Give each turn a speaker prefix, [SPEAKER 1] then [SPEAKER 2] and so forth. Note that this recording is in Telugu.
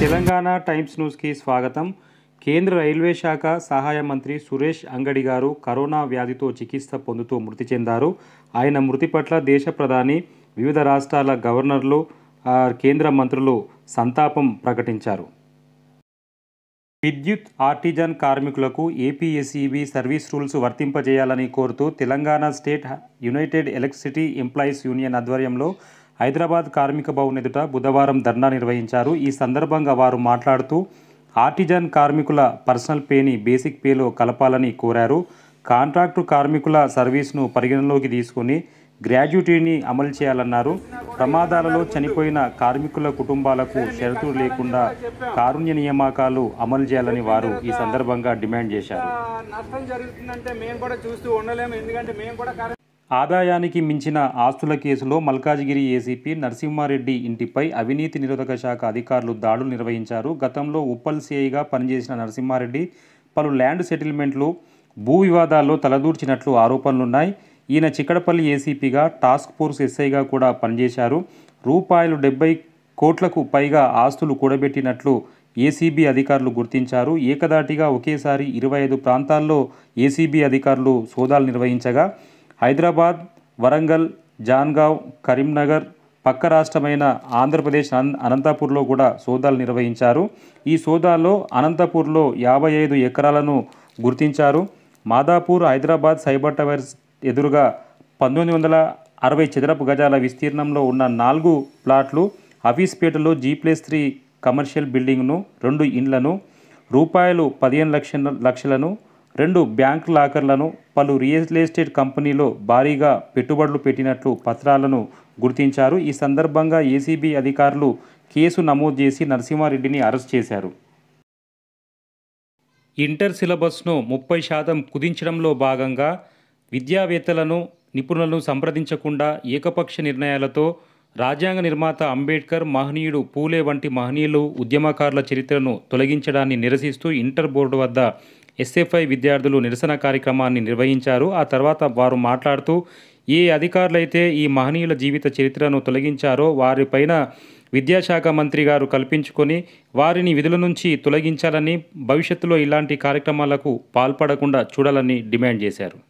[SPEAKER 1] తెలంగాణ టైమ్స్ న్యూస్కి స్వాగతం కేంద్ర రైల్వే శాఖ సహాయ మంత్రి సురేష్ అంగడి గారు కరోనా వ్యాధితో చికిత్స పొందుతూ మృతి చెందారు ఆయన మృతి పట్ల దేశ ప్రధాని వివిధ రాష్ట్రాల గవర్నర్లు కేంద్ర మంత్రులు సంతాపం ప్రకటించారు విద్యుత్ ఆర్టిజన్ కార్మికులకు ఏపీఎస్ఈబి సర్వీస్ రూల్స్ వర్తింపజేయాలని కోరుతూ Telangana state united electricity employees union ఆధ్వర్యంలో హైదరాబాద్ కార్మిక భవన్ ఎదుట బుధవారం ధర్నా నిర్వహించారు ఈ సందర్భంగా వారు మాట్లాడుతూ ఆర్టిజన్ కార్మికుల పర్సనల్ పేని బేసిక్ పేలో కలపాలని కోరారు కాంట్రాక్టు కార్మికుల సర్వీస్ను పరిగణలోకి తీసుకుని గ్రాడ్యుటీని అమలు చేయాలన్నారు ప్రమాదాలలో చనిపోయిన కార్మికుల కుటుంబాలకు షరతులు లేకుండా కారుణ్య నియామకాలు అమలు చేయాలని వారు ఈ సందర్భంగా డిమాండ్ చేశారు నష్టం జరుగుతుందంటే మేము కూడా చూస్తూ ఉండలేము ఎందుకంటే మేము కూడా ఆదాయానికి మించిన ఆస్తుల కేసులో మల్కాజ్గిరి ఏసీపీ నరసింహారెడ్డి ఇంటిపై అవినీతి నిరోధక శాఖ అధికారులు దాడులు నిర్వహించారు గతంలో ఉప్పల్ సిఐగా పనిచేసిన నరసింహారెడ్డి పలు ల్యాండ్ సెటిల్మెంట్లు భూ వివాదాల్లో తలదూర్చినట్లు ఆరోపణలున్నాయి ఈయన చిక్కడపల్లి ఏసీపీగా టాస్క్ ఫోర్స్ ఎస్ఐగా కూడా పనిచేశారు రూపాయలు డెబ్బై కోట్లకు పైగా ఆస్తులు కూడబెట్టినట్లు ఏసీబీ అధికారులు గుర్తించారు ఏకదాటిగా ఒకేసారి ఇరవై ఐదు ప్రాంతాల్లో ఏసీబీ అధికారులు సోదాలు నిర్వహించగా హైదరాబాద్ వరంగల్ జాన్గావ్ కరీంనగర్ పక్క రాష్ట్రమైన ఆంధ్రప్రదేశ్ అనంతపూర్లో కూడా సోదాలు నిర్వహించారు ఈ సోదాల్లో అనంతపూర్లో యాభై ఐదు ఎకరాలను గుర్తించారు మాదాపూర్ హైదరాబాద్ సైబర్ టవర్స్ ఎదురుగా పంతొమ్మిది వందల అరవై చదరపు గజాల విస్తీర్ణంలో ఉన్న నాలుగు ప్లాట్లు హఫీస్పేటలో జీ ప్లేస్ త్రీ కమర్షియల్ బిల్డింగ్ను రెండు ఇండ్లను రూపాయలు పదిహేను లక్ష లక్షలను రెండు బ్యాంక్ లాకర్లను పలు రియల్ ఎస్టేట్ కంపెనీలో భారీగా పెట్టుబడులు పెట్టినట్లు పత్రాలను గుర్తించారు ఈ సందర్భంగా ఏసీబీ అధికారులు కేసు నమోదు చేసి నరసింహారెడ్డిని అరెస్ట్ చేశారు ఇంటర్ సిలబస్ను ముప్పై శాతం కుదించడంలో భాగంగా విద్యావేత్తలను నిపుణులను సంప్రదించకుండా ఏకపక్ష నిర్ణయాలతో రాజ్యాంగ నిర్మాత అంబేద్కర్ మహనీయుడు పూలే వంటి మహనీయులు ఉద్యమకారుల చరిత్రను తొలగించడాన్ని నిరసిస్తూ ఇంటర్ బోర్డు వద్ద ఎస్ఎఫ్ఐ విద్యార్థులు నిరసన కార్యక్రమాన్ని నిర్వహించారు ఆ తర్వాత వారు మాట్లాడుతూ ఏ అధికారులైతే ఈ మహనీయుల జీవిత చరిత్రను తొలగించారో వారిపైన విద్యాశాఖ మంత్రి గారు కల్పించుకొని వారిని విధుల నుంచి తొలగించాలని భవిష్యత్తులో ఇలాంటి కార్యక్రమాలకు పాల్పడకుండా చూడాలని డిమాండ్ చేశారు